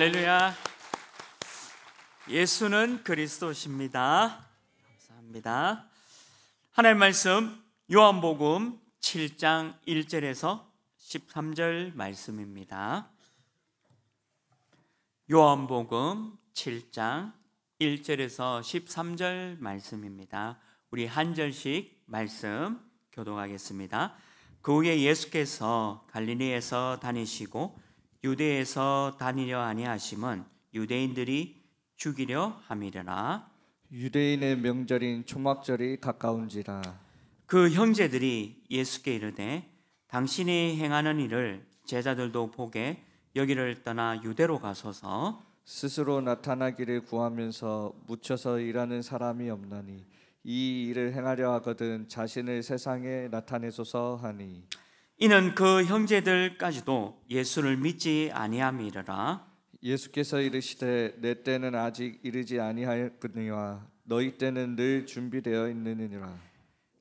할렐루야. 예수는 그리스도십니다. 감사합니다. 하나님 말씀 요한복음 7장 1절에서 13절 말씀입니다. 요한복음 7장 1절에서 13절 말씀입니다. 우리 한 절씩 말씀 교동하겠습니다. 그 후에 예수께서 갈리리에서 다니시고 유대에서 다니려 아니하심은 유대인들이 죽이려 함이라 유대인의 명절인 초막절이 가까운지라 그 형제들이 예수께 이르되 당신이 행하는 일을 제자들도 보게 여기를 떠나 유대로 가소서 스스로 나타나기를 구하면서 묻혀서 일하는 사람이 없나니 이 일을 행하려 하거든 자신을 세상에 나타내소서 하니 이는 그 형제들까지도 예수를 믿지 아니함이라 예수께서 이르시되 내 때는 아직 이르지 아니하였거니와 너희 때는 늘 준비되어 있느니라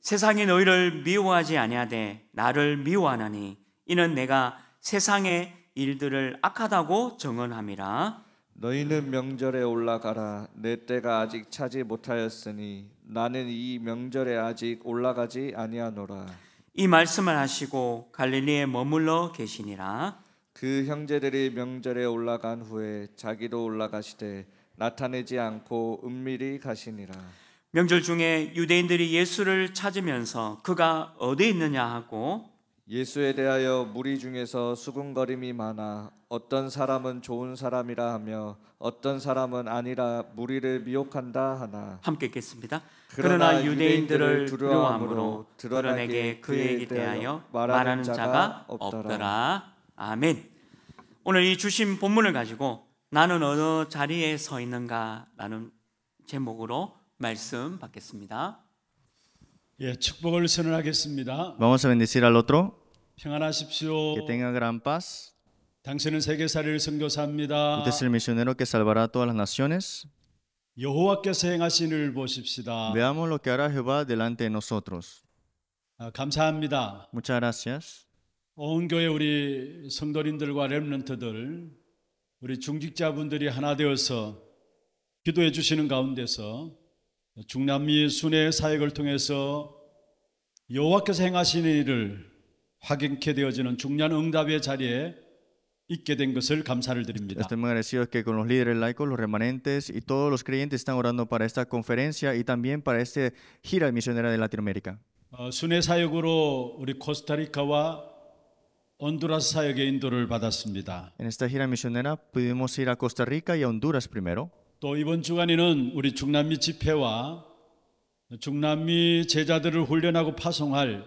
세상이 너희를 미워하지 아니하되 나를 미워하나니 이는 내가 세상의 일들을 악하다고 정언함이라 너희는 명절에 올라가라 내 때가 아직 차지 못하였으니 나는 이 명절에 아직 올라가지 아니하노라 이 말씀을 하시고 갈릴리에 머물러 계시니라 그 형제들이 명절에 올라간 후에 자기도 올라가시되 나타내지 않고 은밀히 가시니라 명절 중에 유대인들이 예수를 찾으면서 그가 어디 있느냐 하고 예수에 대하여 무리 중에서 수군거림이 많아 어떤 사람은 좋은 사람이라 하며 어떤 사람은 아니라 무리를 미혹한다 하나 함께 읽겠습니다. 그러나, 유대인들을 두려워함으로 드러내게 그에 대하여 말하는 자가 없더라. 아멘. 오늘 이 주신 본문을 가지고 나는 어느 자리에 서 있는가라는 제목으로 말씀 받겠습니다. 예, 축복을 선언하겠습니다. Vamos a bendecir al otro. 평안하십시오. Que tenga gran paz. 당신은 세계사를 선교사입니다. Usted es el misionero que salvará a todas las naciones. 여호와께서 행하신 일 보십시다. Veamos lo que hará Jehová delante de nosotros. 아, 감사합니다. Muchas gracias. 온 교회 우리 성도님들과 렘넌트들 우리 중직자분들이 하나 되어서 기도해 주시는 가운데서 중남미 순회 사역을 통해서 여호와께서 행하시는 일을 확인케 되어지는 중요한 응답의 자리에 있게 된 것을 감사를 드립니다. Estoy muy agradecido que con los líderes laicos, los remanentes y todos los creyentes están orando para esta conferencia y también para esta gira misionera de Latinoamérica. 어, 순회 사역으로 우리 코스타리카와 온두라스 사역의 인도를 받았습니다. En esta gira misionera pudimos ir a Costa Rica y a Honduras primero. 또 이번 주간에는 우리 중남미 집회와 중남미 제자들을 훈련하고 파송할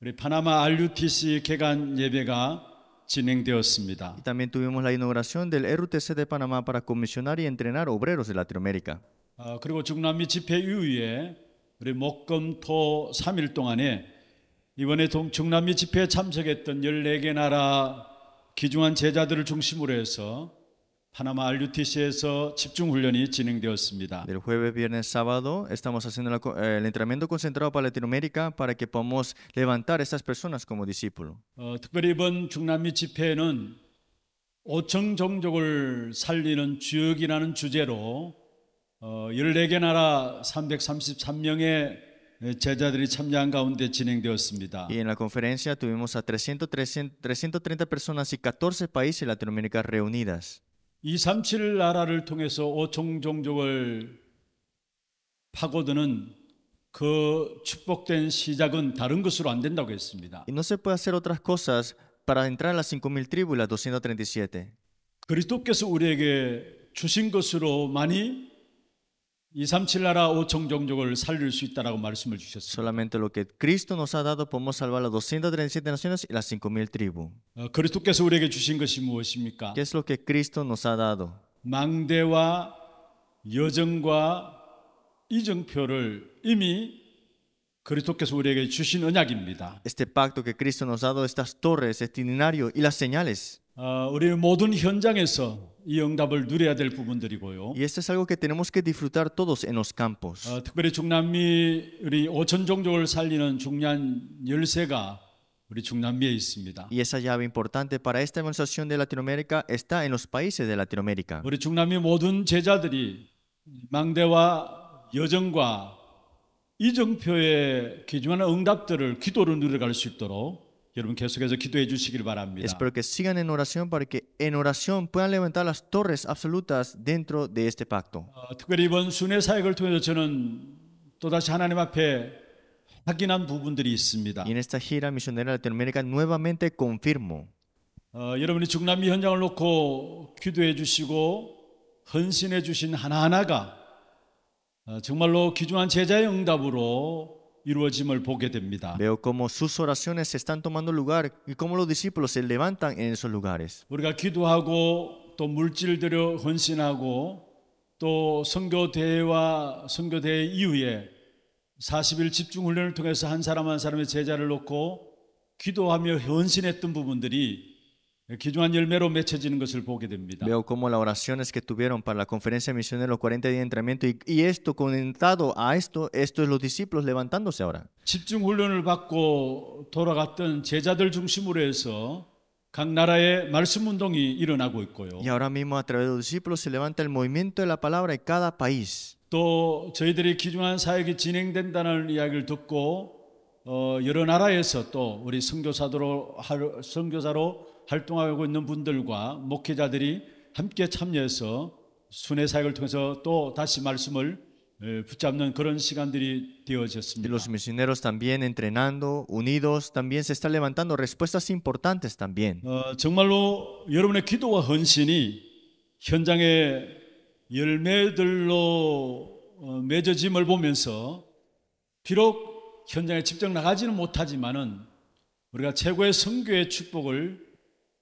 우리 파나마 RUTC 개간 예배가 진행되었습니다. También tuvimos la inauguración del RUTC de Panamá para comisionar y entrenar obreros de Latinoamérica. 아, 그리고 중남미 집회 이후에 우리 목금토 3일 동안에 이번에 중남미 집회에 참석했던 14개 나라 기중한 제자들을 중심으로 해서 Panamá LUTC에서 집중 훈련이 진행되었습니다. El jueves, viernes, sábado estamos haciendo la, eh, el entrenamiento concentrado para Latinoamérica para que podamos levantar estas personas como discípulo. 어, 특별히 이번 중남미 집회에는 오청 종족을 살리는 주역이라는 주제로 어, 14개 나라 333명의 제자들이 참여한 가운데 진행되었습니다. Y en la conferencia tuvimos a 300, 300, 330 personas y 14 países latinoamericanos reunidas. 237 나라를 통해서 오총종족을 파고드는 그 축복된 시작은 다른 것으로 안 된다고 했습니다. Y no se puede hacer otras cosas para entrar a las 5000 tribus las 237. 그리스도께서 우리에게 주신 것으로 많이 237 나라 5천 종족을 살릴 수 있다라고 말씀을 주셨습니다. Solamente lo que Cristo nos ha dado podemos salvar las 237 naciones y las 5000 tribus. 어, 그리스도께서 우리에게 주신 것이 무엇입니까? ¿Qué es lo que Cristo nos ha dado? 망대와 여정과 이정표를 이미 그리스도께서 우리에게 주신 언약입니다. Este pacto que Cristo nos ha dado, estas torres, este itinerario y las señales. 어, 우리 모든 현장에서 이 응답을 누려야 될 부분들이고요. Y esto es algo que tenemos que disfrutar todos en los campos. 어, 특별히 중남미 우리 5천 종족을 살리는 중요한 열쇠가 우리 중남미에 있습니다. Y esa llave importante para esta evangelización de Latinoamérica está en los países de Latinoamérica. 우리 중남미 모든 제자들이 망대와 여정과 이정표에 기준하는 응답들을 기도로 누려갈 수 있도록 여러분 계속해서 기도해 주시길 바랍니다. Espero que sigan en oración para que en oración puedan levantar las torres absolutas dentro de este pacto. 어, 특별히 이번 순회 사역을 통해서 저는 또다시 하나님 앞에 확인한 부분들이 있습니다. Y en esta gira misionera latinoamericana nuevamente confirmo. 어, 여러분이 중남미 현장을 놓고 기도해 주시고 헌신해 주신 하나하나가 어, 정말로 귀중한 제자의 응답으로 이루어짐을 보게 됩니다. Veo cómo sus oraciones están tomando lugar y cómo los discípulos se levantan en esos lugares. 우리가 기도하고 또 물질들을 헌신하고 또 선교 대회와 선교 대회 이후에 40일 집중 훈련을 통해서 한 사람 한 사람의 제자를 놓고 기도하며 헌신했던 부분들이 Veo cómo las oraciones que tuvieron para la conferencia de misiones los 40 días de entrenamiento y, y esto conectado a esto, esto es los discípulos levantándose ahora. 집중 훈련을 받고 돌아갔던 제자들 중심으로 해서 각 나라의 말씀 운동이 일어나고 있고요. Y ahora mismo a través de los discípulos se levanta el movimiento de la palabra en cada país. 또 저희들이 기중한 사역이 진행된다는 이야기를 듣고 어, 여러 나라에서 또 우리 선교사로 선교사로 활동하고 있는 분들과 목회자들이 함께 참여해서 순회 사역을 통해서 또 다시 말씀을 붙잡는 그런 시간들이 되어졌습니다. Los misioneros también entrenando, unidos, también se están levantando respuestas importantes también. 어, 정말로 여러분의 기도와 헌신이 현장의 열매들로 어, 맺어짐을 보면서 비록 현장에 직접 나가지는 못하지만은 우리가 최고의 선교의 축복을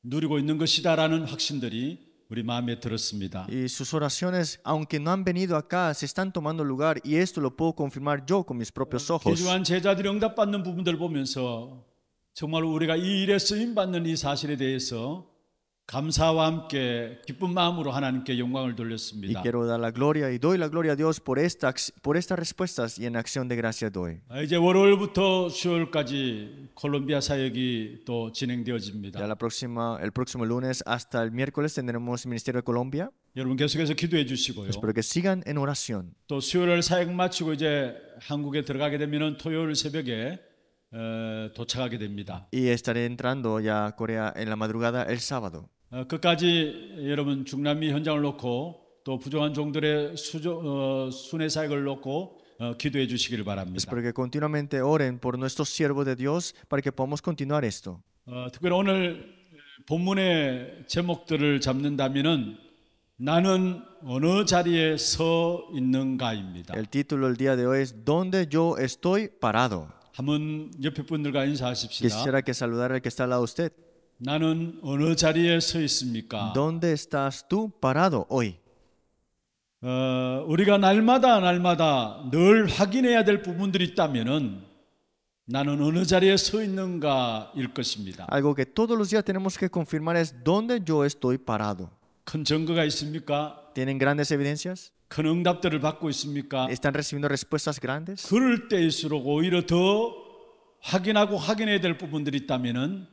누리고 있는 것이다라는 확신들이 우리 마음에 들었습니다. Y sus oraciones, aunque no han venido acá, se están tomando lugar y esto lo puedo confirmar yo con mis propios ojos. 기주한 제자들이 응답받는 부분들 보면서 정말 우리가 이 일에 쓰임 받는 이 사실에 대해서 Y quiero dar la gloria y doy la gloria a Dios por estas por estas respuestas y en acción de gracia doy. Ya el próximo lunes hasta el miércoles tendremos ministerio de Colombia. Espero que sigan en oración. Y estaré entrando ya a Corea en la madrugada el sábado. 끝까지 여러분 중남미 현장을 놓고 또 부족한 종들의 수조, 어, 순회 사역을 놓고 어, 기도해 주시기를 바랍니다. Espero que continuamente oren por nuestros siervos de Dios para que podamos continuar esto. 어, 특별히 오늘 본문의 제목들을 잡는다면은 나는 어느 자리에 서 있는가입니다. El título el día de hoy es ¿Dónde yo estoy parado? 한번 옆에 분들과 인사하십시다. Quisiera que saludar al que está al lado de usted. 나는 어느 자리에 서 있습니까? ¿Dónde estás tú parado hoy? 어, 우리가 날마다 날마다 늘 확인해야 될 부분들이 있다면은 나는 어느 자리에 서 있는가일 것입니다. Algo que todos los días tenemos que confirmar es dónde yo estoy parado. 큰 증거가 있습니까? ¿Tienen grandes evidencias? 큰 응답들을 받고 있습니까? ¿Están recibiendo respuestas grandes? 그럴 때일수록 오히려 더 확인하고 확인해야 될 부분들이 있다면은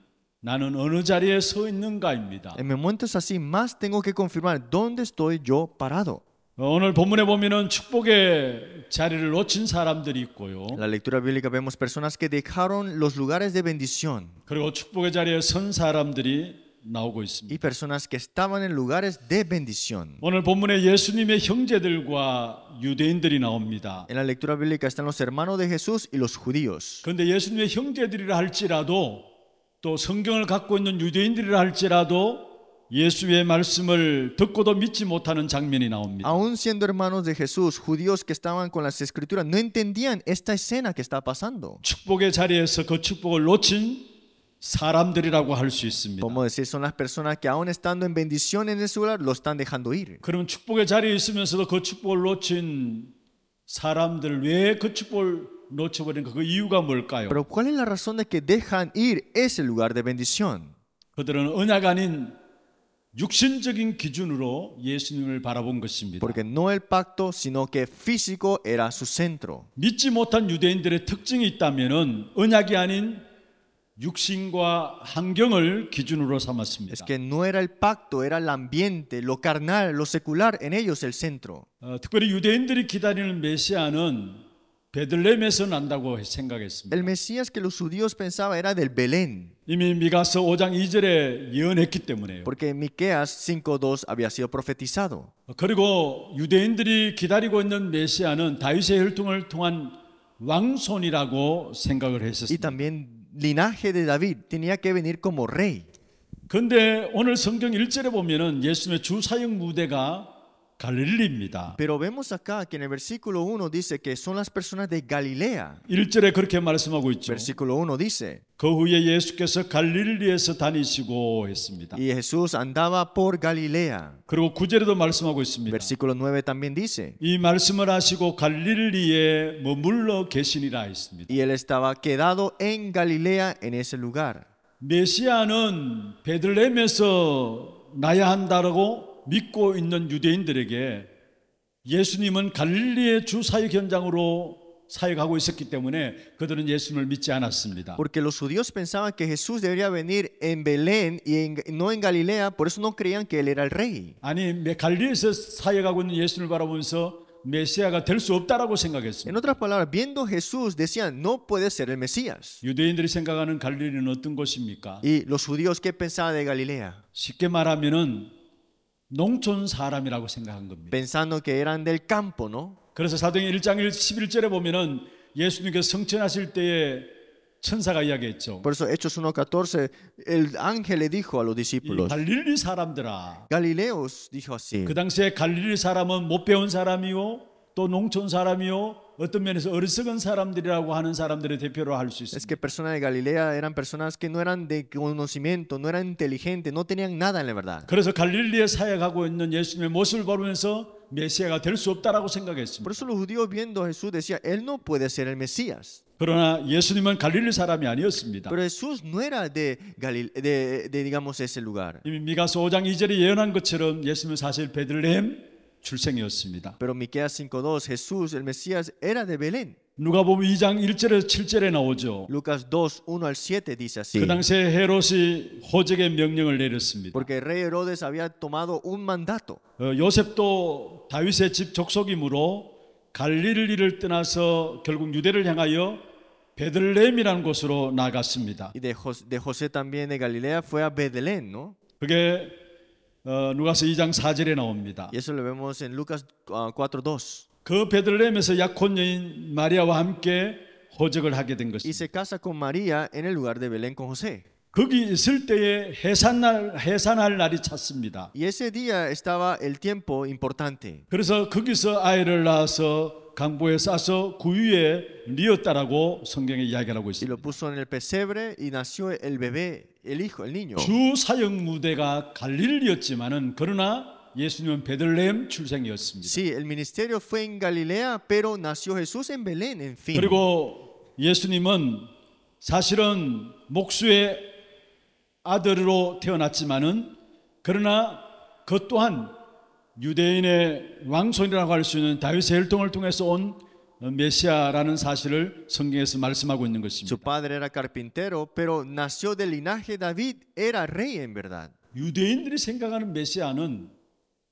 En momentos así más tengo que confirmar dónde estoy yo parado. 오늘 La lectura bíblica vemos personas que dejaron los lugares de bendición. Y personas que estaban en lugares de bendición. En la lectura bíblica están los hermanos de Jesús y los judíos. 예수님의 할지라도 또 성경을 갖고 있는 유대인들이라 할지라도 예수의 말씀을 듣고도 믿지 못하는 장면이 나옵니다. Aún siendo hermanos de Jesús, judíos que estaban con las escrituras no entendían esta escena que está pasando. 축복의 자리에서 그 축복을 놓친 사람들이라고 할 수 있습니다. Como decir, son las personas que aún estando en bendición en ese lugar lo están dejando ir. 그럼 축복의 자리에 있으면서도 그 축복을 놓친 사람들 왜 그 축복을 Pero ¿cuál es la razón de que dejan ir ese lugar de bendición? Porque no el pacto, sino que físico era su centro. 믿지 못한 유대인들의 특징이 있다면은 언약이 아닌 육신과 환경을 기준으로 삼았습니다. Es que no era el pacto, era el ambiente, lo carnal, lo secular en ellos el centro. 어, 특별히 유대인들이 기다리는 메시아는 베들레헴에서 난다고 생각했습니다. El Mesías que los judíos pensaba era del Belén. 이미 미가서 5장 2절에 예언했기 때문에요. Porque Miqueas 5:2 había sido profetizado. 그리고 유대인들이 기다리고 있는 메시아는 다윗의 혈통을 통한 왕손이라고 생각을 했었습니다. Y también linaje de David tenía que venir como rey. 근데 오늘 성경 1절에 보면은 예수님의 주 사역 무대가 pero vemos acá que en el versículo 1 dice que son las personas de Galilea. Versículo 1 dice 다니시고 Y Jesús andaba por Galilea. Versículo 9 también dice 이 Y él estaba quedado en Galilea en ese lugar. 베들레헴에서 나야 믿고 있는 유대인들에게 예수님은 갈릴리의 있었기 때문에 그들은 믿지 않았습니다. Porque los judíos pensaban que Jesús debería venir en Belén y no en Galilea, por eso no creían que él era el rey. 아니 있는 예수를 바라보면서 메시아가 될 없다라고 생각했습니다. En otras palabras, viendo Jesús decían, no puede ser el Mesías. 유대인들이 생각하는 어떤 곳입니까? Y los judíos qué pensaban de Galilea? 쉽게 말하면은 농촌 사람이라고 생각한 겁니다. Pensando que eran del campo, ¿no? 그래서 사도행 1장 11절에 보면은 예수님께서 성천하실 때에 천사가 이야기했죠. Por eso Hechos 1:14 el ángel le dijo a los discípulos. 갈릴리 사람들아. Galileos dijo así. 그 당시에 갈릴리 사람은 못 배운 사람이요, 또 농촌 사람이요, 어떤 면에서 어리석은 사람들이라고 하는 사람들의 대표로 할 수 있습니다. Es que personas de Galilea eran personas que no eran de conocimiento, no eran inteligentes, no tenían nada en la verdad. 그래서 갈릴리에 사역하고 있는 예수님의 모습을 보면서 메시아가 될 수 없다라고 생각했습니다. Por eso los judíos viendo a Jesús decía, él no puede ser el Mesías. 그러나 예수님은 갈릴리 사람이 아니었습니다. Pero Jesús no era de Galil de, de digamos ese lugar. 이미 미가서 5장 2절에 예언한 것처럼 예수님은 사실 베들레헴 출생이었습니다. Pero Miqueas 5:2 Jesús el Mesías era de Belén. 누가복음 2장 1절에서 7절에 나오죠. Lucas 2:1 al 7 dice así. 그 당시에 헤롯이 호적의 명령을 내렸습니다. Porque el rey Herodes había tomado un mandato. 어, 요셉도 다윗의 집 족속이므로 갈릴리를 떠나서 결국 유대를 향하여 베들레헴이라는 곳으로 나갔습니다. Y de José, de José también de Galilea fue a Belén, ¿no? 그게 2장 4 나옵니다. Y eso lo vemos en Lucas 4:2. 그 Y se casa con María en el lugar de Belén con José. Y ese día estaba el tiempo importante. 강보에 싸서 구유에 리었다라고 성경에 이야기하고 있습니다. 주 사역 무대가 갈릴리였지만은 그러나 예수님은 베들레헴 출생이었습니다. Sí, el ministerio fue en Galilea, pero nació Jesús en Belén, en fin. 그리고 예수님은 사실은 목수의 아들로 태어났지만은 그러나 그 또한 유대인의 왕손이라고 할 수 있는 다윗의 혈통을 통해서 온 메시아라는 사실을 성경에서 말씀하고 있는 것입니다. Su padre era carpintero, pero nació del linaje David, era rey en verdad. 유대인들이 생각하는 메시아는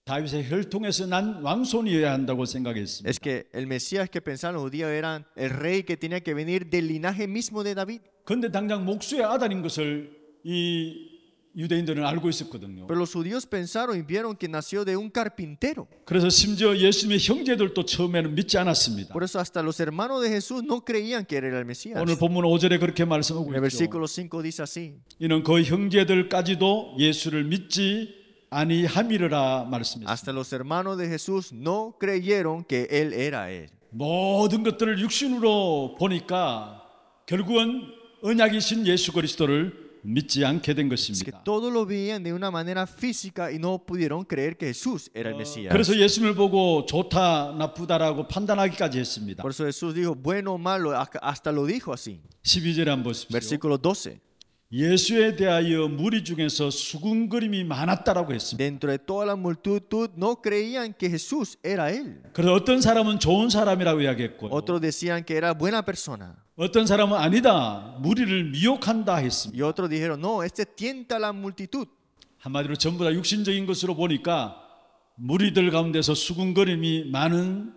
다윗의 혈통에서 난 왕손이어야 한다고 생각했습니다. Es que el Mesías que pensaban los judíos era el rey que tenía que venir del linaje mismo de David. 근데 당장 목수의 아들인 것을 이 유대인들은 알고 있었거든요. Pero los judíos pensaron y vieron que nació de un carpintero. 그래서 심지어 예수님의 형제들도 처음에는 믿지 않았습니다. Por eso hasta los hermanos de Jesús no creían que era el Mesías. 오늘 본문 5절에 그렇게 말씀하고 있죠. versículo 5 dice así. 이는 그 형제들까지도 예수를 믿지 아니함이라 말씀했습니다. Hasta los hermanos de Jesús no creyeron que él era él. 모든 것들을 육신으로 보니까 결국은 언약이신 예수 그리스도를 믿지 않게 된 것입니다. Todos lo veían de una manera física y no pudieron creer que Jesús era el Mesías. 그래서 예수님을 보고 좋다 나쁘다라고 판단하기까지 했습니다. Por eso Jesús dijo bueno malo hasta lo dijo así. 12절에 한번 보십시오. Versículo 12. 예수에 대하여 무리 중에서 수군거림이 많았다라고 했습니다. Dentro de toda la multitud no creían que Jesús era él. 그래서 어떤 사람은 좋은 사람이라고 이야기했고 Otros decían que era buena persona. 어떤 사람은 아니다. 무리를 미혹한다 했습니다. Y otros dijeron, no, este tienta la multitud. 한마디로 전부 다 육신적인 것으로 보니까 무리들 가운데서 수군거림이 많은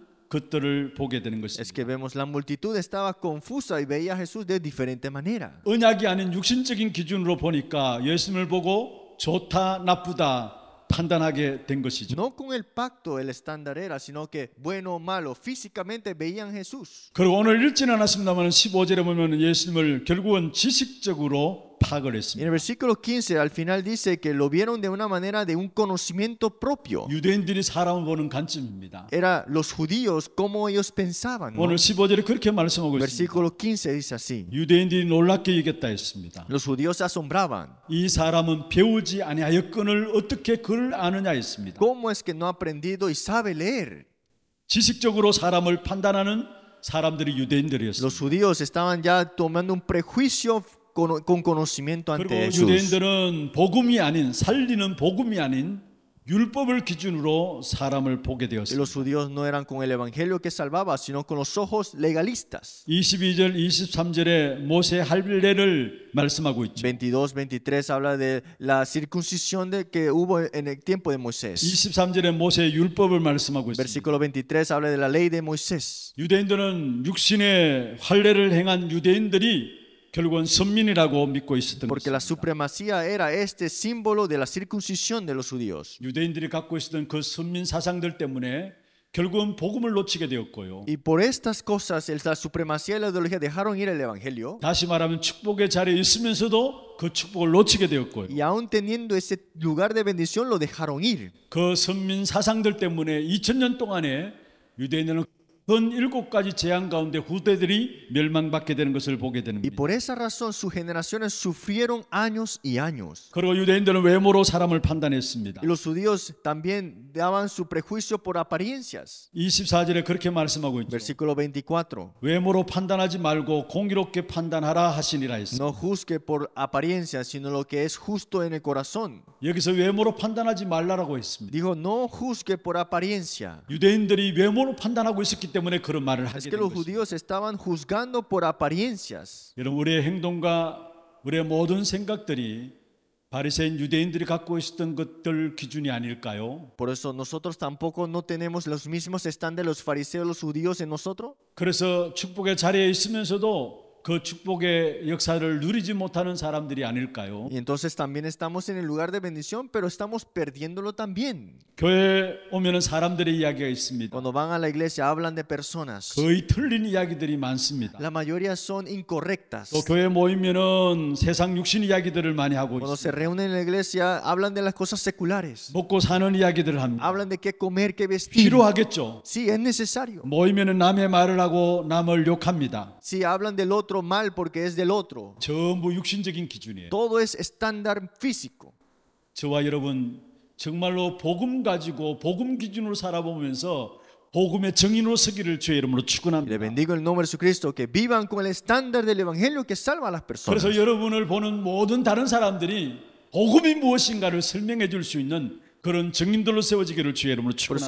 Es que vemos la multitud estaba confusa y veía a Jesús de diferente manera. 언약이 아닌 육신적인 기준으로 보니까 예수님을 보고 좋다 나쁘다 판단하게 된 것이죠. No con el pacto, el estándar era, sino que bueno o malo físicamente veían Jesús. 그리고 오늘 읽지는 않았습니다만 15절에 보면 예수님을 결국은 지식적으로 En el versículo 15 al final dice que lo vieron de una manera de un conocimiento propio. Era los judíos como ellos pensaban. ¿no? Versículo 15 dice así. Los judíos se asombraban. ¿Cómo es que no ha aprendido y sabe leer? 사람들이 Los judíos estaban ya tomando un prejuicio con conocimiento ante Jesús. 유대인들은 복음이 아닌 살리는 복음이 아닌 율법을 기준으로 사람을 보게 되었습니다. Los judíos no eran con el evangelio que salvaba, sino con los ojos legalistas. 22절 23절에 모세 할례를 말씀하고 있죠. 22, 23 habla de la circuncisión de que hubo en el tiempo de Moisés. 23절에 모세 율법을 말씀하고 있습니다. Versículo 23 habla de la ley de Moisés. 유대인들은 육신의 할례를 행한 유대인들이 Porque la supremacía era este símbolo de la circuncisión de los judíos. 결국은 복음을 놓치게 되었고요. Y por estas cosas, la supremacía y la ideología dejaron ir el evangelio. 다시 말하면 축복의 자리에 있으면서도 그 축복을 놓치게 되었고요. Y aun teniendo ese lugar de bendición lo dejaron ir. 그 선민 사상들 때문에 2000년 동안에 유대인들은 일곱 가지 재앙 가운데 후대들이 멸망받게 되는 것을 보게 됩니다. Y por esa razón sus generaciones sufrieron años y años. 그리고 유대인들은 외모로 사람을 판단했습니다. Los judíos también daban su prejuicio por apariencias. 24절에 그렇게 말씀하고 있죠. Versículo 24. 외모로 판단하지 말고 공의롭게 판단하라 하시니라 했습니다. No juzgue por apariencias, sino lo que es justo en el corazón. 여기서 외모로 판단하지 말라라고 했습니다. Dijo no juzgue por apariencia. 유대인들이 외모로 판단하고 있었기 때문에 때문에 그런 말을 하게 된 것입니다. 여러분 우리의 행동과 우리의 모든 생각들이 바리새인 유대인들이 갖고 있었던 것들 기준이 아닐까요? Por eso nosotros tampoco no tenemos los mismos estándares los fariseos los judíos en nosotros. 그래서 축복의 자리에 있으면서도 그 축복의 역사를 누리지 못하는 사람들이 아닐까요? Y entonces también estamos en el lugar de bendición, pero estamos perdiéndolo también. 교회 오면은 사람들의 이야기가 있습니다. Cuando van a la iglesia hablan de personas. 거의 틀린 이야기들이 많습니다. La mayoría son incorrectas. 또 교회 모이면은 세상 육신 이야기들을 많이 하고 Cuando se reúnen en la iglesia hablan de las cosas seculares. 먹고 사는 이야기들을 합니다. Hablan de qué comer, qué vestir. 필요하겠죠. Sí, es necesario. 모이면은 남의 말을 하고 남을 욕합니다. Si hablan del otro mal porque es del otro. Todo es estándar físico. Le bendigo el nombre de Jesucristo que vivan con el estándar del evangelio que salva a las personas. Por eso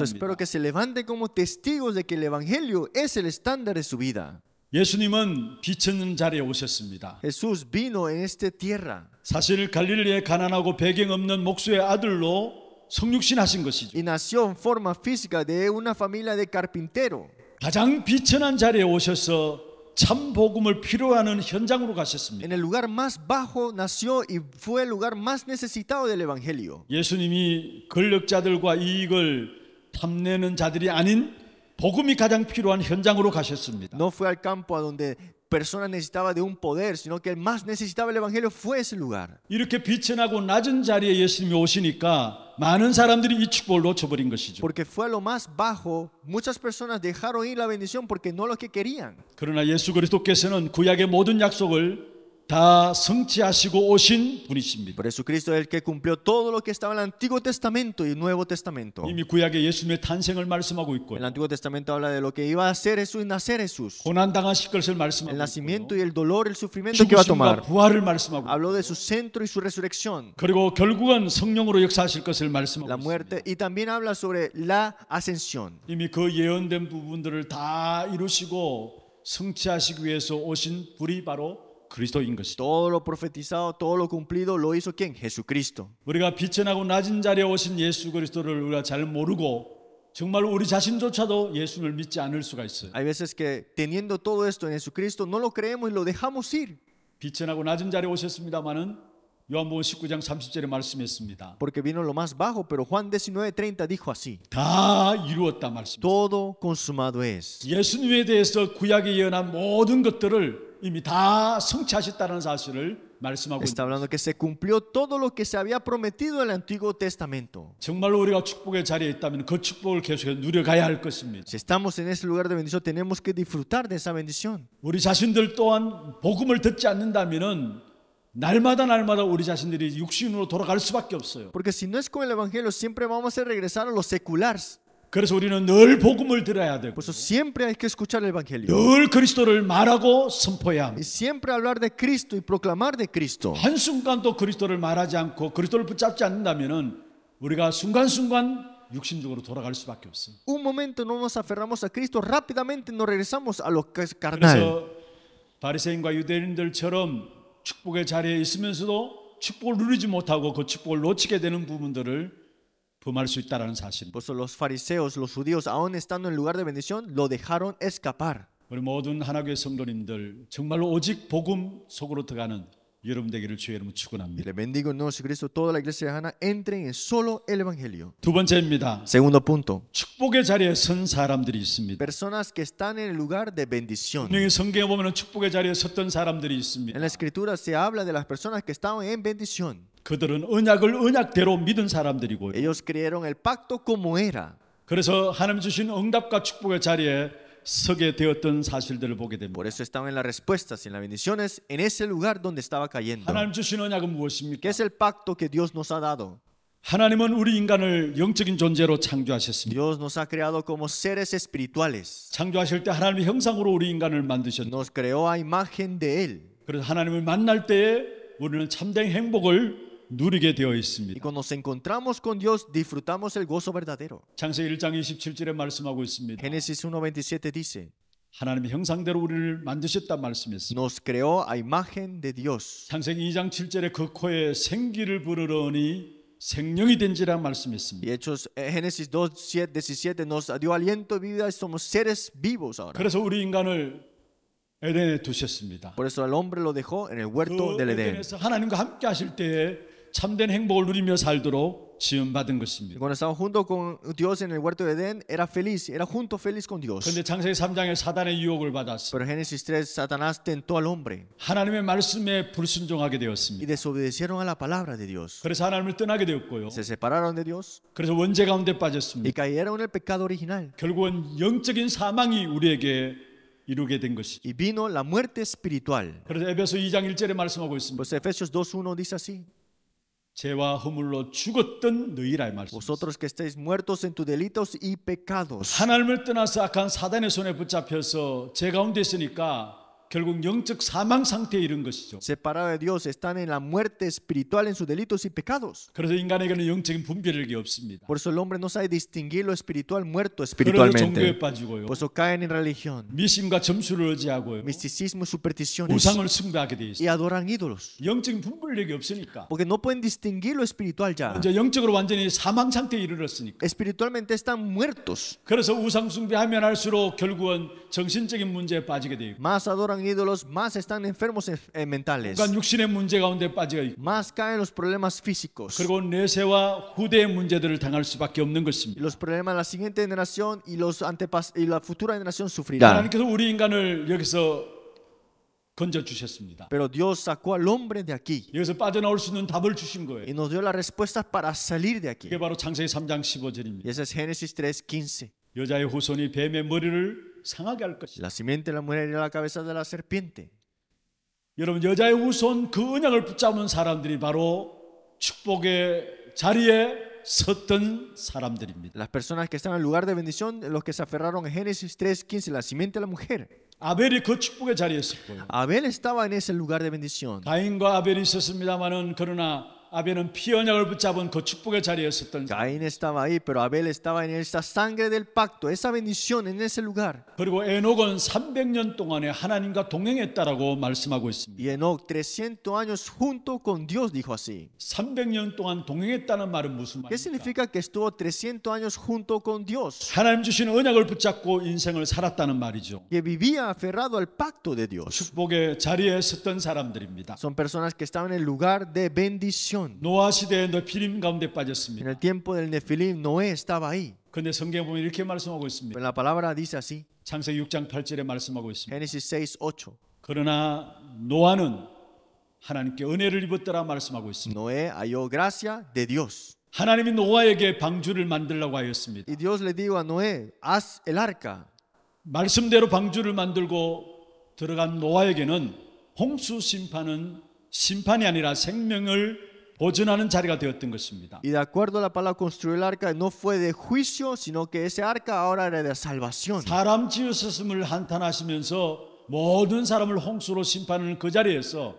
espero que se levanten como testigos de que el evangelio es el estándar de su vida. 예수님은 빛 자리에 오셨습니다. Jesús vino en esta tierra. 사실 갈릴리에 가난하고 배경 없는 목수의 아들로 성육신하신 것이죠. Y nació en forma física de una familia de carpintero. 가장 비천한 자리에 오셔서 참 복음을 필요하는 현장으로 가셨습니다. En el lugar más bajo nació y fue el lugar más necesitado del evangelio. 예수님이 권력자들과 이익을 탐내는 자들이 아닌 복음이 가장 필요한 현장으로 가셨습니다. No fue al campo a donde persona necesitaba de un poder, sino que el más necesitaba el evangelio fue ese lugar. 이렇게 빛이 나고 낮은 자리에 예수님이 오시니까 많은 사람들이 이 축복을 놓쳐버린 것이죠. Porque fue a lo más bajo, muchas personas dejaron ir la bendición porque no lo que querían. 그러나 예수 그리스도께서는 구약의 모든 약속을 다 성취하시고 오신 분이십니다. Por eso Cristo es el que cumplió todo lo que estaba en el Antiguo Testamento y el Nuevo Testamento. 이미 구약에 예수님의 탄생을 말씀하고 있고. El Antiguo Testamento habla de lo que iba a hacer Jesús y nacer Jesús. 고난 당하실 것을 말씀하고. El nacimiento y el dolor, el sufrimiento que iba a tomar. 부활을 말씀하고. Habló de su centro y su resurrección. 그리고 결국은 성령으로 역사하실 것을 말씀하고. La muerte y también habla sobre la ascensión. 이미 그 예언된 부분들을 다 이루시고 성취하시기 위해서 오신 불이 바로 그리스도인 것이. Todo lo profetizado, todo lo cumplido lo hizo quién? Jesucristo. 우리가 빛에 나고 낮은 자리에 오신 예수 그리스도를 우리가 잘 모르고 정말 우리 자신조차도 예수를 믿지 않을 수가 있어요. Hay veces que teniendo todo esto en Jesucristo no lo creemos y lo dejamos ir. 빛에 나고 낮은 자리에 오셨습니다마는 요한복음 19장 30절에 말씀했습니다. Porque vino lo más bajo, pero Juan 19:30 dijo así. 다 이루었다 말씀. Todo consumado es. 예수님에 대해서 구약에 예언한 모든 것들을 Está hablando que se cumplió todo lo que se había prometido en el Antiguo Testamento. Si estamos en ese lugar de bendición, tenemos que disfrutar de esa bendición. Porque si no es con el evangelio siempre vamos a regresar a los seculares. 그래서 우리는 늘 복음을 들어야 되고. Por eso siempre hay que escuchar el evangelio. 늘 그리스도를 말하고 선포해야 합니다. Siempre hablar de Cristo y proclamar de Cristo. 한 순간도 그리스도를 말하지 않고 그리스도를 붙잡지 않는다면은 우리가 순간순간 육신적으로 돌아갈 수밖에 없어. Un momento no nos aferramos a Cristo, rápidamente nos regresamos a lo carnal. 그래서 바리새인과 유대인들처럼 축복의 자리에 있으면서도 축복을 누리지 못하고 그 축복을 놓치게 되는 부분들을 Por eso pues los fariseos, los judíos, aún estando en lugar de bendición, lo dejaron escapar. 우리 모든 Le bendigo en nombre de Cristo toda la iglesia de Hana entren en solo el evangelio. Segundo punto. Personas que están en el lugar de bendición. En la escritura se habla de las personas que estaban en bendición. 그들은 언약을 언약대로 믿은 사람들이고 Ellos creyeron el pacto como era. 그래서 하나님 주신 응답과 축복의 자리에 서게 되었던 사실들을 보게 됩니다. Por eso estaban en las respuestas, en las bendiciones, en ese lugar donde estaba cayendo. 하나님 주신 언약은 무엇입니까? ¿Qué es el pacto que Dios nos ha dado? 하나님은 우리 인간을 영적인 존재로 창조하셨습니다. Dios nos ha creado como seres espirituales. 창조하실 때 하나님의 형상으로 우리 인간을 만드셨습니다. Nos creó a imagen de él. 그래서 하나님을 만날 때에 우리는 참된 행복을 누리게 되어 있습니다. Y cuando nos encontramos con Dios, disfrutamos el gozo verdadero. 창세기 1장 27절에 말씀하고 있습니다. Génesis 1:27 dice 하나님의 형상대로 우리를 만드셨다 말씀했습니다. Nos creó a imagen de Dios. 창세기 2장 7절에 그 코에 생기를 부르러니 생명이 된지라 말씀했습니다. Y Hechos Génesis 2:17 nos dio aliento, vida, somos seres vivos ahora. 그래서 우리 인간을 에덴에 두셨습니다. Por eso al hombre lo dejó en el huerto del Edén. 에덴에서 하나님과 함께 하실 때에 참된 행복을 누리며 살도록 지음 받은 것입니다. Cuando estaba junto con Dios en el huerto de Edén, era feliz, era junto feliz con Dios. 그런데 창세기 3장에 사단의 유혹을 받았어. Pero Génesis 3 Satanás tentó al hombre. 하나님의 말씀에 불순종하게 되었습니다. Y desobedecieron a la palabra de Dios. 그래서 하나님을 떠나게 되었고요. Se separaron de Dios. 그래서 원죄 가운데 빠졌습니다. Y cayeron en el pecado original. 결국은 영적인 사망이 우리에게 이루게 된 것이. Y vino la muerte espiritual. 그래서 에베소 2장 1절에 말씀하고 있습니다. Pues Efesios 2:1 dice así. Vosotros que estáis muertos en tus delitos y pecados. 하나님을 떠나서 악한 사단의 손에 붙잡혀서 제 가운데 있으니까 결국 영적 사망 상태에 이른 것이죠. Separada de Dios están en la muerte espiritual en sus delitos y pecados. 그래서 인간에게는 영적인 분별력이 없습니다. Por eso el hombre no sabe distinguir lo espiritual muerto espiritualmente. 종교에 빠지고요. Por eso caen en religión. 미심과 점수를 의지하고요. Misticismo y supersticiones. 우상을 숭배하게 돼 있어요. Y adoran ídolos. 영적인 분별력이 없으니까. Porque no pueden distinguir lo espiritual ya. 이제 영적으로 완전히 사망 상태에 이르렀으니까. Espiritualmente están muertos. 그래서 우상 숭배하면 할수록 결국은 정신적인 문제에 빠지게 되고 más adoran ídolos más están enfermos eh, mentales 그러니까 육신의 문제 가운데 빠지게 되고 más caen los problemas físicos 그리고 내세와 후대의 문제들을 당할 수밖에 없는 것입니다 los problemas de la siguiente generación y los antepas y la futura generación sufrirán 하나님께서 우리 인간을 여기서 건져 주셨습니다. Pero Dios sacó al hombre de aquí. 여기서 빠져나올 수 있는 답을 주신 거예요. Y nos dio las respuestas para salir de aquí. 이게 바로 창세기 3장 15절입니다. Y ese es Génesis 3:15. 여자의 후손이 뱀의 머리를 La simiente de la mujer era la cabeza de la serpiente. Las personas que estaban en lugar de bendición, los que se aferraron a Génesis 3:15, la simiente de la mujer. Abel estaba en ese lugar de bendición. 그러나 Caín estaba ahí, pero Abel estaba en esa sangre del pacto, esa bendición en ese lugar. 그리고 300년 하나님과 Y Enoch 300 años junto con Dios dijo así. 300년 동안 ¿Qué significa que estuvo 300 años junto con Dios? Que vivía aferrado al pacto de Dios. Son personas que estaban en el lugar de bendición. g e r a c ó n 노아 시대의 네필림 가운데 빠졌습니다. el tiempo del Nefilim, Noé estaba ahí. 근데 성경 보면 이렇게 말씀하고 있습니다. Pero la palabra dice así, 창세기 6장 8절에 말씀하고 있습니다. Génesis 6, 8. 그러나 노아는 하나님께 은혜를 입었더라 말씀하고 있습니다. Noé halló gracia de Dios. 하나님이 노아에게 방주를 만들라고 하였습니다. Y Dios le dijo a Noé, haz el arca. 말씀대로 방주를 만들고 들어간 노아에게는 홍수 심판은 심판이 아니라 생명을 보존하는 자리가 되었던 것입니다. Y de acuerdo a la palabra construir el arca no fue de juicio, sino que ese arca ahora era de salvación. 사람 지으셨음을 한탄하시면서 모든 사람을 홍수로 심판하는 그 자리에서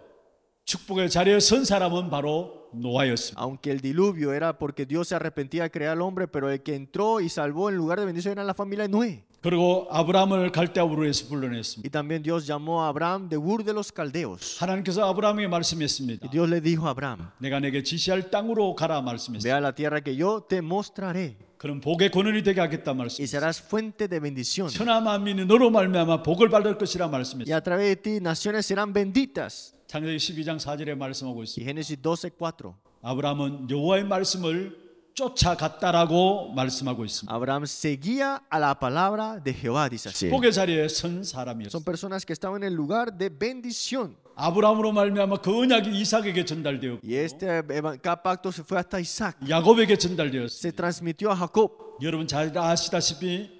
축복의 자리에 선 사람은 바로 노아였습니다. Aunque el diluvio era porque Dios se arrepentía de crear al hombre, pero el que entró y salvó en lugar de bendición era la familia de Noé. 그리고 아브라함을 갈대아 우르에서 불러냈습니다. Y también Dios llamó a Abraham de Ur de los caldeos. 하나님께서 아브라함에게 말씀했습니다. Y Dios le dijo a Abraham. 내가 내게 지시할 땅으로 가라 말씀했습니다. Ve a la tierra que yo te mostraré. 그럼 복의 권원이 되게 하겠다 말씀. Y serás fuente de bendición. 천하 만민이 너로 말미암아 복을 받을 것이라 말씀했습니다. Y a través de ti naciones serán benditas. 창세기 12장 4절에 말씀하고 있습니다. Y Génesis 12:4. 아브라함은 여호와의 말씀을 쫓아갔다라고 말씀하고 있습니다. Abraham seguía a la palabra de Jehová, dice así. 축복의 자리에 선 사람이었어. Son personas que estaban en el lugar de bendición. 아브라함으로 말미암아 그 언약이 이삭에게 전달되었고 Y este pacto se fue hasta Isaac. 야곱에게 전달되었어. Se transmitió a Jacob. 여러분 잘 아시다시피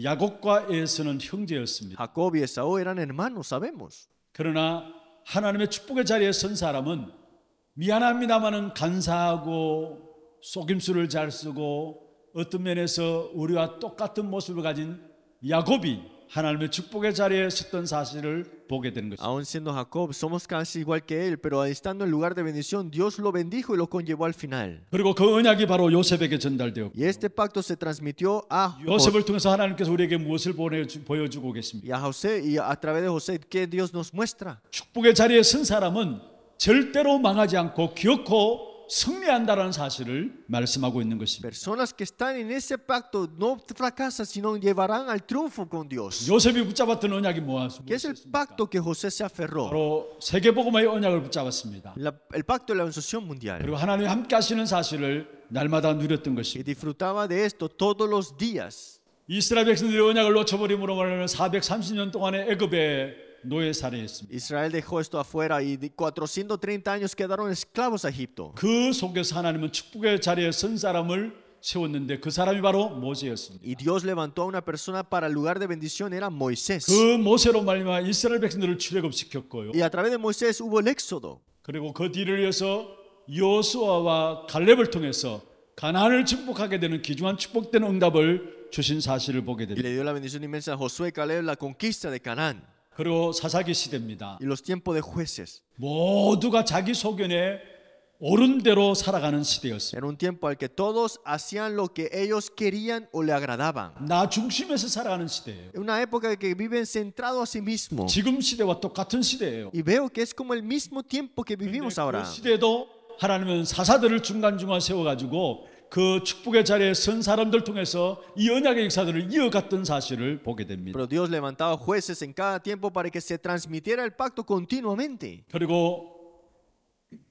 야곱과 에서는 형제였습니다. Jacob y Esaú eran hermanos, sabemos. 그러나 하나님의 축복의 자리에 선 사람은 미안합니다마는 간사하고 속임수를 잘 쓰고 어떤 면에서 우리와 똑같은 모습을 가진 야곱이 하나님의 축복의 자리에 섰던 사실을 보게 된 것입니다. Aun siendo Jacob, somos casi igual que él, pero estando en lugar de bendición, Dios lo bendijo y lo conllevó al final. 그리고 그 언약이 바로 요셉에게 전달되었고. Y este pacto se transmitió a 요셉을 통해서 하나님께서 우리에게 무엇을 보여주고 계십니까? Y a José y a través de José que Dios nos muestra. 축복의 자리에 선 사람은 절대로 망하지 않고 기어코 승리한다라는 사실을 말씀하고 있는 것입니다. Personas que están en ese pacto no fracasan sino llevarán al triunfo con Dios. 요셉이 붙잡았던 언약이 뭐였습니까? Que es el pacto que José se aferró. 바로 세계 복음의 언약을 붙잡았습니다. La, el pacto de la Asociación Mundial. 그리고 하나님이 함께 하시는 사실을 날마다 누렸던 것입니다. Que disfrutaba de esto todos los días. 이스라엘 백성들이 언약을 놓쳐버림으로 말하면 430년 동안의 애굽에 Israel dejó esto afuera y 430 años quedaron esclavos a Egipto. 그 속에서 하나님은 축복의 자리에 선 사람을 세웠는데 그 사람이 바로 모세였습니다. Y Dios levantó a una persona para el lugar de bendición era Moisés. 그 모세로 말미암아 이스라엘 백성들을 출애굽시켰고요. Y a través de Moisés hubo el éxodo. 그리고 그 뒤를 이어서 요수아와 갈렙을 통해서 가나안을 축복하게 되는 귀중한 축복된 응답을 주신 사실을 보게 됩니다. Y le dio la bendición inmensa a Josué y Caleb la conquista de Canaán. 그리고 사사기 시대입니다. En los tiempos de jueces. 모두가 자기 소견에 옳은 대로 살아가는 시대였습니다. Era un tiempo al que todos hacían lo que ellos querían o le agradaban. 나 중심에서 살아가는 시대예요. Una época que viven centrado a sí mismo. 지금 시대와 똑같은 시대예요. Y veo que es como el mismo tiempo que vivimos ahora. 그 시대도 하나님은 사사들을 중간중간 세워가지고 그 축복의 자리에 선 사람들 통해서 이 언약의 역사들을 이어갔던 사실을 보게 됩니다. Pero Dios levantaba jueces en cada tiempo para que se transmitiera el pacto continuamente. 그리고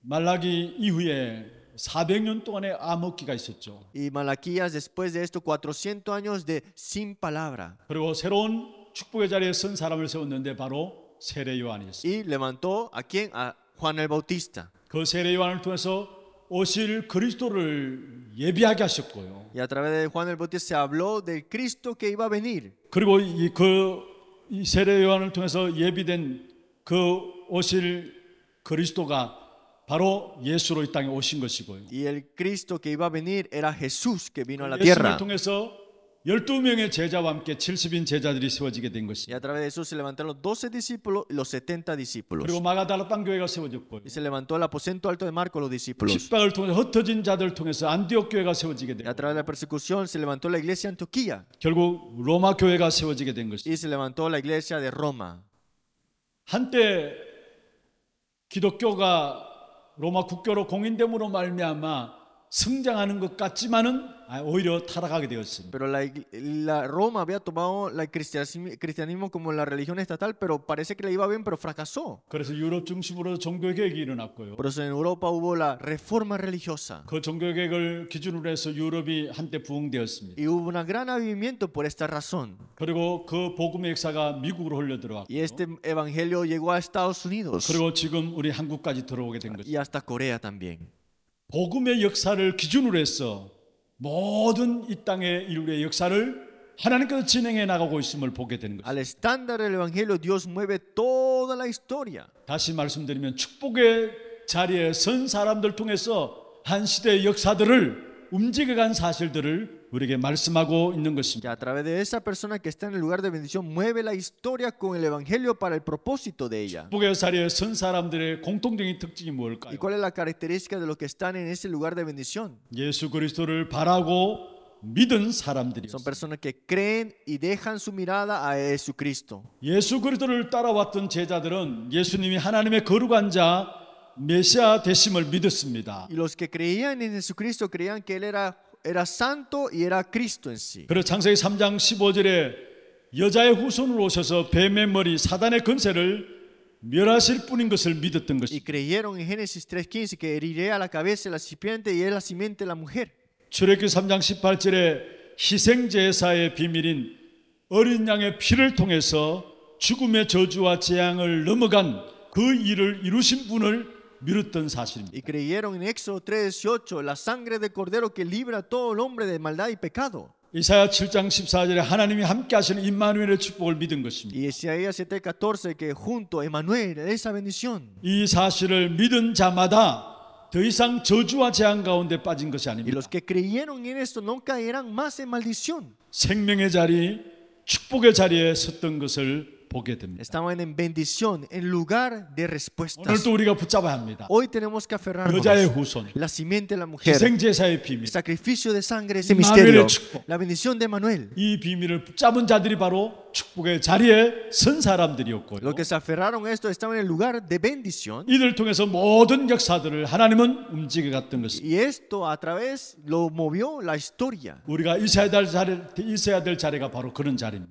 말라기 이후에 400년 동안의 암흑기가 있었죠. Y Malaquías después de esto 400 años de sin palabra. 그리고 새로운 축복의 자리에 선 사람을 세웠는데 바로 세례 요한이었습니다. Y levantó a quien a Juan el Bautista. 그 세례 요한을 통해서 오실 그리스도를 예비하게 하셨고요. Y a través de Juan el Bautista se habló del Cristo que iba a venir. 그리고 이그 세례 요한을 통해서 예비된 그 오실 그리스도가 바로 예수로 이 땅에 오신 것이고요. Y el Cristo que iba a venir era Jesús que vino a la tierra. 예수를 통해서 12명의 제자와 함께 70인 제자들이 세워지게 된 것이. Y a través de eso se levantaron los 12 discípulos y los 70 discípulos. 그리고 마가다라 땅 교회가 세워졌고. Y se levantó el aposento alto de Marco los discípulos. 핍박을 통해 흩어진 자들 통해서 안디옥 교회가 세워지게 되고. Y a través de la persecución se levantó la iglesia en Antioquía. 결국 로마 교회가 세워지게 된 것이. Y se levantó la iglesia de Roma. 한때 기독교가 로마 국교로 공인됨으로 말미암아 성장하는 것 같지만은 Ah, pero la, Roma había tomado el cristianismo, como la religión estatal, pero parece que le iba bien, pero fracasó. 그래서 Por eso en Europa hubo la reforma religiosa. Y hubo un gran avivamiento por esta razón. Y este evangelio llegó a Estados Unidos. Y hasta Corea también. 복음의 역사를 기준으로 해서 모든 이 땅의 인류의 역사를 하나님께서 진행해 나가고 있음을 보게 되는 것입니다. 다시 말씀드리면 축복의 자리에 선 사람들 통해서 한 시대의 역사들을 움직여간 사실들을 우리에게 말씀하고 있는 것입니다. Que a través de esa persona que está en el lugar de bendición mueve la historia con el evangelio para el propósito de ella. 축복의 자리에 선 사람들의 공통적인 특징이 뭘까요? ¿Y cuál es la característica de los que están en ese lugar de bendición? 예수 그리스도를 바라고 믿은 사람들이 Son personas que creen y dejan su mirada a Jesucristo. 예수 그리스도를 따라왔던 제자들은 예수님이 하나님의 거룩한 자 메시아 되심을 믿었습니다. Y los que creían en Jesucristo creían que él era era santo y era Cristo en sí. 그리고 창세기 3장 15절에 여자의 후손으로 오셔서 뱀의 머리 사단의 권세를 멸하실 뿐인 것을 믿었던 것이. Y creyeron en Génesis 3:15 que heriré a la cabeza la serpiente y es la simiente la mujer. 출애굽기 3장 18절에 희생 제사의 비밀인 어린 양의 피를 통해서 죽음의 저주와 재앙을 넘어간 그 일을 이루신 분을 미뤘던 사실입니다. Y creyeron en Éxodo 3:18 la sangre del cordero que libra a todo el hombre de maldad y pecado. 이사야 7장 14절에 하나님이 함께 하시는 임마누엘의 축복을 믿은 것입니다. Y Isaías 7:14 que junto Emmanuel esa bendición. 이 사실을 믿은 자마다 더 이상 저주와 재앙 가운데 빠진 것이 아닙니다. Y los que creyeron en esto no caerán más en maldición. 생명의 자리, 축복의 자리에 섰던 것을 estamos en bendición en lugar de respuestas. Hoy tenemos que aferrarnos la simiente de la mujer, sacrificio de sangre, ese misterio, la bendición de Manuel. Lo Los que se aferraron a esto estaban en el lugar de bendición. Y esto a través lo movió la historia.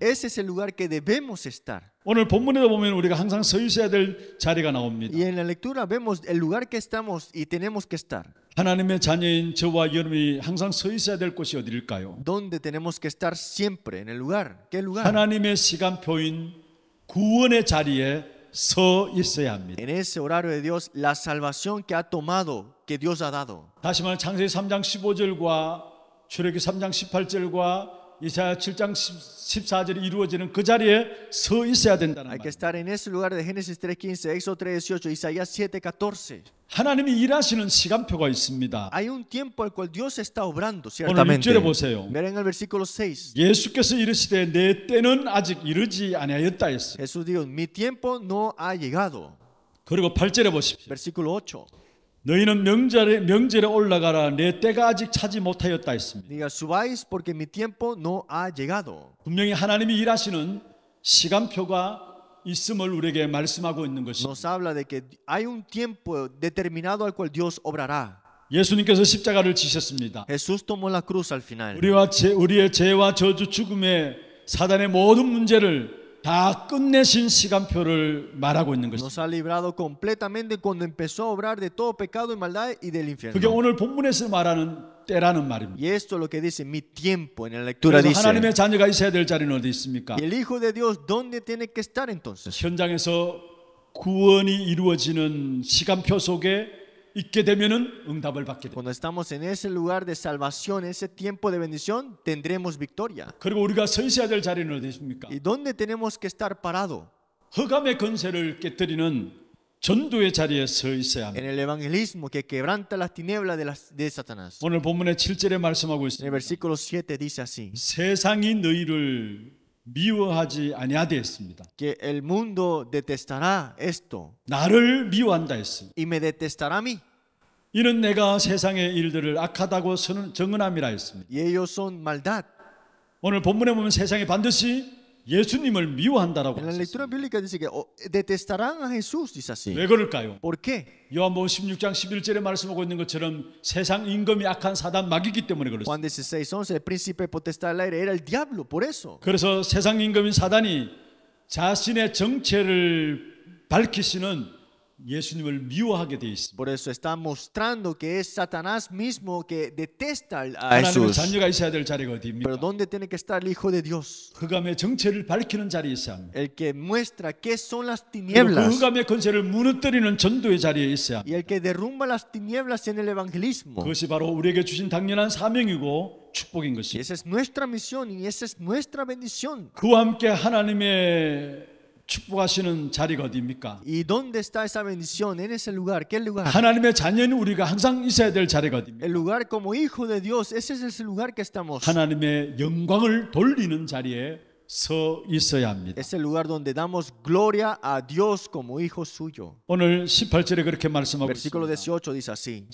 Ese es el lugar que debemos estar. Y en la lectura vemos el lugar que estamos y tenemos que estar. 하나님의 자녀인 저와 여러분이 항상 서 있어야 될 곳이 어디일까요? Donde tenemos que estar siempre en el lugar. ¿Qué lugar? 하나님의 시간표인 구원의 자리에 서 있어야 합니다. En ese horario de Dios, la salvación que ha tomado, que Dios ha dado. 다시 말해 창세기 3장 15절과 출애굽기 3장 18절과 이사야 7장 14절이 이루어지는 그 자리에 서 있어야 된다는 말이에요. estar en ese lugar de Génesis 3:15, Éxodo 3:18, Isaías 7:14. 하나님이 일하시는 시간표가 있습니다. Hay un tiempo al cual Dios está obrando ciertamente. 오늘 6절에 보세요. Miren el versículo 6. 예수께서 이르시되 내 때는 아직 이르지 아니하였다 했어요. Jesús dijo, mi tiempo no ha llegado. 그리고 8절에 보십시오. Versículo 8. 너희는 명절에 명절에 올라가라 내 때가 아직 차지 못하였다 했습니다. Diga subáis porque mi tiempo no ha llegado. 분명히 하나님이 일하시는 시간표가 있음을 우리에게 말씀하고 있는 것입니다. Nos habla de que hay un tiempo determinado al cual Dios obrará. 예수님께서 십자가를 지셨습니다. Jesús tomó la cruz al final. 우리와 제, 우리의 죄와 저주 죽음의 사단의 모든 문제를 다 끝내신 시간표를 말하고 있는 것입니다. Nos ha librado completamente cuando empezó a obrar de todo pecado y maldad y del infierno. 그게 오늘 본문에서 말하는 때라는 말입니다. Y esto lo que dice mi tiempo en la lectura dice. 하나님의 자녀가 있어야 될 자리는 어디 있습니까? El hijo de Dios dónde tiene que estar entonces? 현장에서 구원이 이루어지는 시간표 속에 Cuando estamos en ese lugar de salvación, ese tiempo de bendición, tendremos victoria. ¿Y dónde tenemos que estar parado? En el evangelismo que quebranta las tinieblas de, las, de Satanás. En el versículo 7 dice así. 세상이 너희를 미워하지 아니하되었습니다. Que el mundo detestará esto. 나를 미워한다 했습니다. Y me detestará a mí. 이는 내가 세상의 일들을 악하다고 선언, 정언함이라 했습니다. Y ellos son maldad. 오늘 본문에 보면 세상에 반드시 예수님을 미워한다라고 En la lectura bíblica dice que detestarán a Jesús, dice así. 왜 그럴까요? ¿Por qué? 요한복음 16장 11절에 말씀하고 있는 것처럼 세상 임금이 악한 사단 마귀이기 때문에 그렇습니다. Juan 16:11 el príncipe potestad del aire era el diablo, por eso. 그래서 세상 임금인 사단이 자신의 정체를 밝히시는 Por eso está mostrando que es Satanás mismo que detesta a Jesús. Pero ¿dónde tiene que estar el Hijo de Dios? El que muestra qué son las tinieblas. Y el que derrumba las tinieblas en el evangelismo. Y esa es nuestra misión y esa es nuestra bendición. 그와 함께 하나님의 축복하시는 자리가 어디입니까? ¿Y dónde está esa bendición en ese lugar? ¿Qué lugar? 하나님의 자녀는 우리가 항상 있어야 될 자리가 어디입니까? El lugar como hijo de Dios, ese es el lugar que estamos. 하나님의 영광을 돌리는 자리에 Es el lugar donde damos gloria a Dios como hijo suyo. Versículo 18 dice así.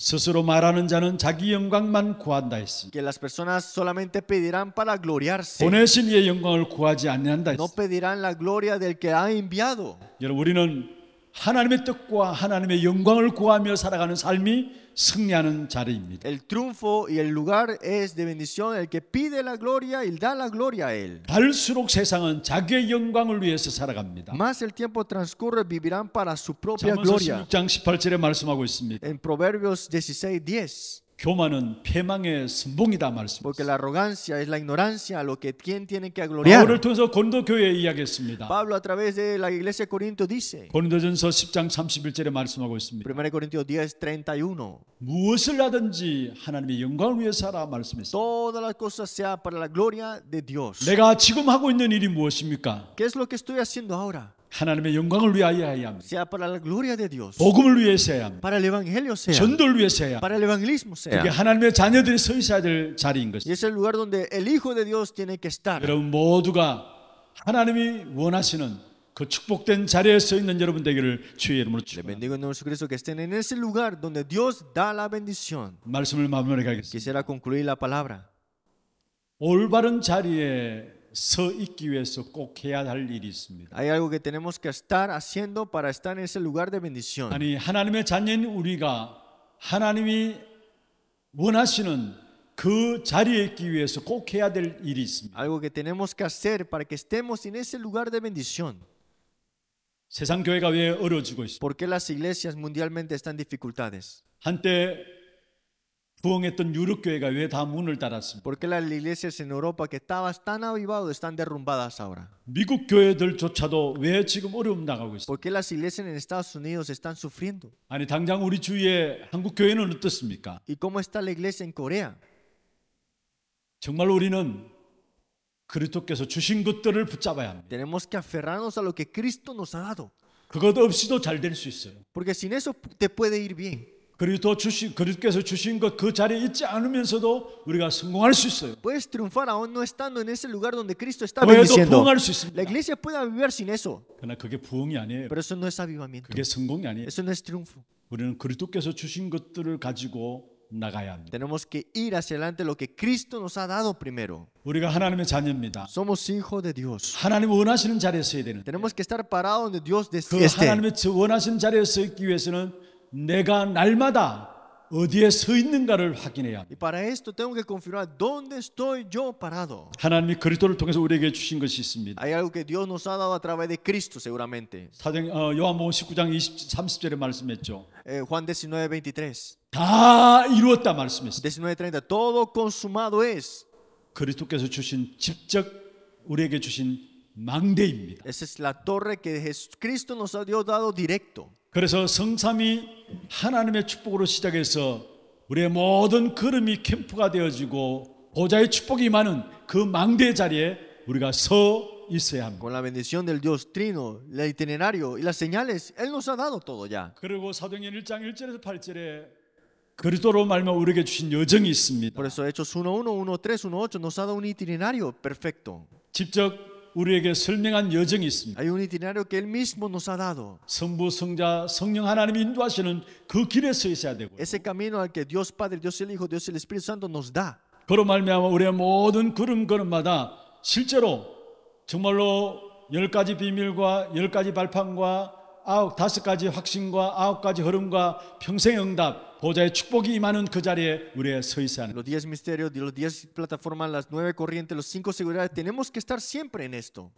Que las personas solamente pedirán para gloriarse. No pedirán la gloria del que ha enviado. 여러분 우리는 하나님의 뜻과 하나님의 영광을 el triunfo y el lugar es de bendición el que pide la gloria y da la gloria a él. 위해서 Más el tiempo transcurre vivirán para su propia gloria. 18 En Proverbios 16:10 교만은 폐망의 순봉이다 Porque la 말씀했습니다. arrogancia es la ignorancia, lo que quien tiene que 바울을 gloriar. 통해서 고린도 교회에 이야기했습니다. Pablo a través de la iglesia de Corinto dice, 고린도전서 10장 31절에 말씀하고 있습니다. 1 Corintios 10, 31, 무엇을 하든지 하나님의 영광을 위해서 하라 말씀했습니다. todas las cosas sea para la gloria de Dios. 내가 지금 하고 있는 일이 무엇입니까? ¿Qué es lo que estoy haciendo ahora? 하나님의 영광을 위하여 해야 합니다. Sea para la gloria de Dios. 복음을 위해서 해야 합니다. Para el evangelio sea. 전도를 위해서 해야. Para el evangelismo sea. 그게 하나님의 자녀들이 서 있어야 될 자리인 것입니다. Es el lugar donde el hijo de Dios tiene que estar. 여러분 모두가 하나님이 원하시는 그 축복된 자리에 서 있는 여러분 되기를 주의 이름으로 축복합니다. 그래서 que estén en ese lugar donde Dios da la bendición. 말씀을 마무리하겠습니다. Quisiera concluir la palabra. 올바른 자리에 Hay algo que tenemos que estar haciendo para estar en ese lugar de bendición. Algo que tenemos que hacer para que estemos en ese lugar de bendición. 세상 교회가 Porque las iglesias mundialmente están en dificultades. 부흥했던 유럽 교회가 왜 다 문을 닫았습니까? Porque las iglesias en Europa que estaban tan avivadas están derrumbadas ahora. 미국 교회들조차도 왜 지금 어려움 나가고 있습니까? Porque las iglesias en Estados Unidos están sufriendo. 아니 당장 우리 주위에 한국 교회는 어떻습니까? ¿Y cómo está la iglesia en Corea? 정말 우리는 그리스도께서 주신 것들을 붙잡아야 합니다. Tenemos que aferrarnos a lo que Cristo nos ha dado. 그것 없이도 잘 될 수 있어요. Porque sin eso te puede ir bien. 그리스도 주신 그리스도께서 주신 것 그 자리에 있지 않으면서도 우리가 성공할 수 있어요. Puedes triunfar aún no estando en ese lugar donde Cristo está bendiciendo. La iglesia puede avivar sin eso. 그러나 그게 부흥이 아니에요. Pero eso no es avivamiento. 그게 성공이 아니에요. Eso no es triunfo. 우리는 그리스도께서 주신 것들을 가지고 나가야 합니다. Tenemos que ir hacia adelante lo que Cristo nos ha dado primero. 우리가 하나님의 자녀입니다. Somos hijo de Dios. 하나님 원하시는 자리에 서야 되는. Tenemos que estar parado donde Dios desee. 그 하나님의 원하시는 자리에 서기 위해서는 내가 날마다 어디에 서 있는가를 확인해야 합니다. 하나님이 그리스도를 통해서 우리에게 주신 것이 있습니다. Hay algo que Dios nos ha dado a través de Cristo seguramente. 사도행 어, 요한복음 19장 20 30절에 말씀했죠. Eh, Juan 19:23. 다 이루었다 말씀했습니다. 19:30 todo consumado es. 그리스도께서 주신 직접 우리에게 주신 망대입니다. Esa es la torre que Cristo nos ha dado directo. 그래서 성삼이 하나님의 축복으로 시작해서 우리의 모든 걸음이 캠프가 되어지고 보좌의 축복이 임하는 그 망대의 자리에 우리가 서 있어야 합니다. Con la bendición del Dios Trino, el itinerario y las señales, él nos ha dado todo ya. 그리고 사도행전 1장 1절에서 8절에 그리스도로 말미암아 우리에게 주신 여정이 있습니다. Por eso Hechos 1:1, 1:3, 1:8 nos ha dado un itinerario perfecto. 직접 우리에게 설명한 여정이 있습니다. Hay un itinerario que él mismo nos ha dado. 성부, 성자, 성령 하나님 인도하시는 그 길에 서 있어야 되고. Ese camino al que Dios Padre, Dios el Hijo, Dios el Espíritu Santo nos da. 그로 말미암아 우리의 모든 걸음걸음마다 실제로 정말로 열 가지 비밀과 열 가지 발판과 아홉 다섯 가지 확신과 아홉 가지 흐름과 평생 응답 Los 10 misterios, los 10 plataformas, las nueve corrientes, los cinco seguridades, tenemos que estar siempre en esto.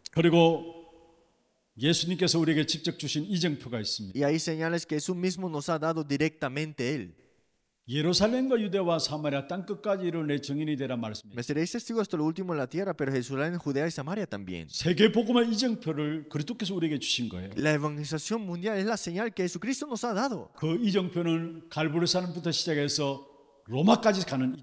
Y hay señales que Jesús mismo nos ha dado directamente él. Jerusalem과 Judea, Samaria, Merceréis testigos hasta lo último en la tierra, pero Jerusalén, Judea y Samaria también. La evangelización mundial es la señal que Jesucristo nos ha dado.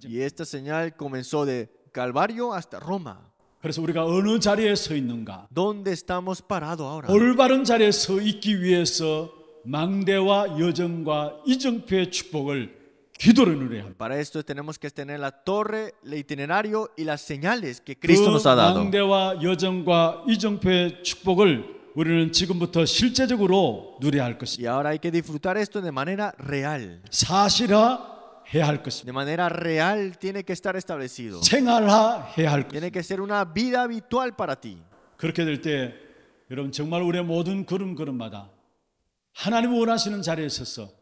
Y esta señal comenzó de Calvario hasta Roma. 그래서 우리가 어느 자리에 서 있는가? ¿Dónde estamos parado ahora? 올바른 자리에 서 있기 위해서 망대와 여정과 이정표의 축복을 Para esto tenemos que tener la torre, el itinerario y las señales que Cristo nos ha dado. 여정과 축복을 우리는 지금부터 실제적으로 Y ahora hay que disfrutar esto de manera real. De manera real tiene que estar establecido. Tiene que ser una vida habitual para ti. 그렇게 될때 여러분 정말 우리의 모든 걸음 걸음마다 하나님 원하시는 자리에 서서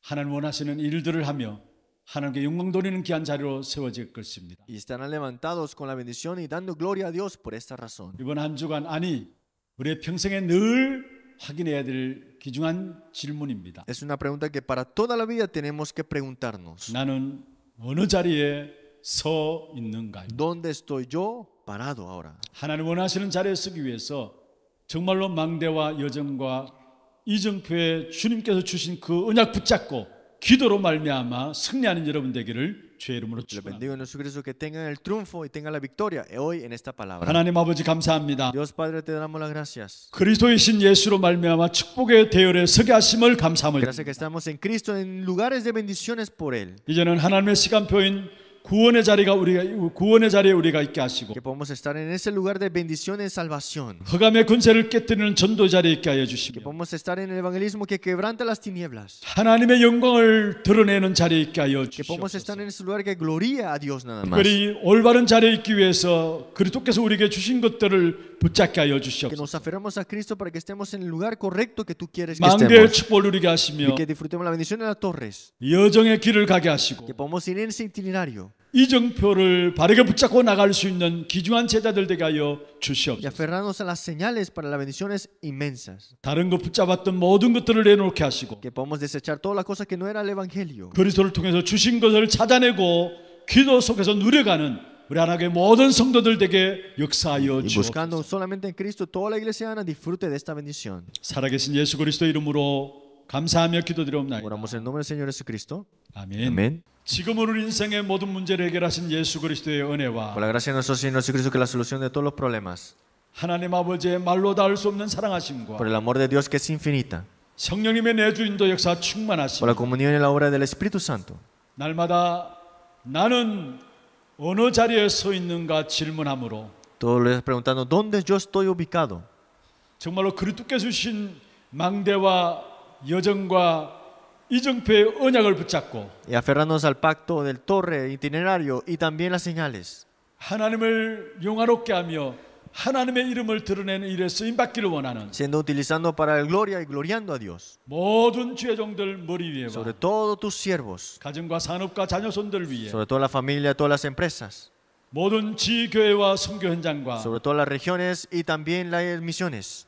하나님 원하시는 일들을 하며 하나님께 영광 돌리는 귀한 자리로 세워질 것입니다. Y estarán levantados con la bendición y dando gloria a Dios por esta razón. 이번 한 주간 아니 우리의 평생에 늘 확인해야 될 귀중한 질문입니다. Es una pregunta que para toda la vida tenemos que preguntarnos. 나는 어느 자리에 서 있는가요? ¿Dónde estoy yo parado ahora? 하나님 원하시는 자리에 서기 위해서 정말로 망대와 여정과 이정표에 주님께서 주신 그은약 붙잡고 기도로 말미암아 승리하는 여러분 되기를 주의 이름으로 축원합니다. 하나님 아버지 감사합니다. 그리스도의 신 예수로 말미암아 축복의 대열에 서게 하심을 감사합니다. 이제는 하나님의 시간표인 구원의 자리가 우리가 구원의 자리에 우리가 있게 하시고 que podemos estar en ese lugar de bendición en salvación. 흑암의 군세를 깨뜨리는 전도 자리에 있게 하여 주시며 que podemos estar en el evangelismo que quebranta las tinieblas. 하나님의 영광을 드러내는 자리에 있게 하여 주시옵소서. que podemos estar en ese lugar que gloria a Dios nada más. 그리 올바른 자리에 있기 위해서 그리스도께서 우리에게 주신 것들을 붙잡게 하여 주시옵소서. que nos aferremos a Cristo para que estemos en el lugar correcto que tú quieres que estemos. 만대의 축복을 누리게 하시며 y que disfrutemos la bendición en las torres. 여정의 길을 가게 하시고 que podemos ir en ese itinerario Y aferrarnos a las señales para las bendiciones inmensas. Que podemos desechar toda la cosa que no era el evangelio. 그리스도를 통해서 주신 것을 찾아내고 기도 속에서 누려가는 우리 하나님의 모든 성도들에게 역사하여 주옵소서. solamente en Cristo toda la iglesia disfrute de esta bendición. 살아계신 예수 그리스도 이름으로 감사하며 기도드리옵나이다. Oramos en nombre del Señor Jesucristo. 아멘. 아멘. Por la gracia de nuestro Señor Jesucristo que es la solución de todos los problemas. Por el amor de Dios que es infinita. Por la comunión en la obra del Espíritu Santo. Todos les preguntando dónde yo estoy ubicado. 정말로 그리스도께서 주신 망대와 여정과 y aferrándonos al pacto del torre itinerario y también las señales. 하나님을 하며 하나님의 이름을 드러내는 원하는 siendo utilizando para el gloria y gloriando a Dios. 모든 sobre todo tus siervos, 가정과 산업과 sobre toda la familia, todas las empresas, 모든 지교회와 sobre todas las regiones y también las misiones.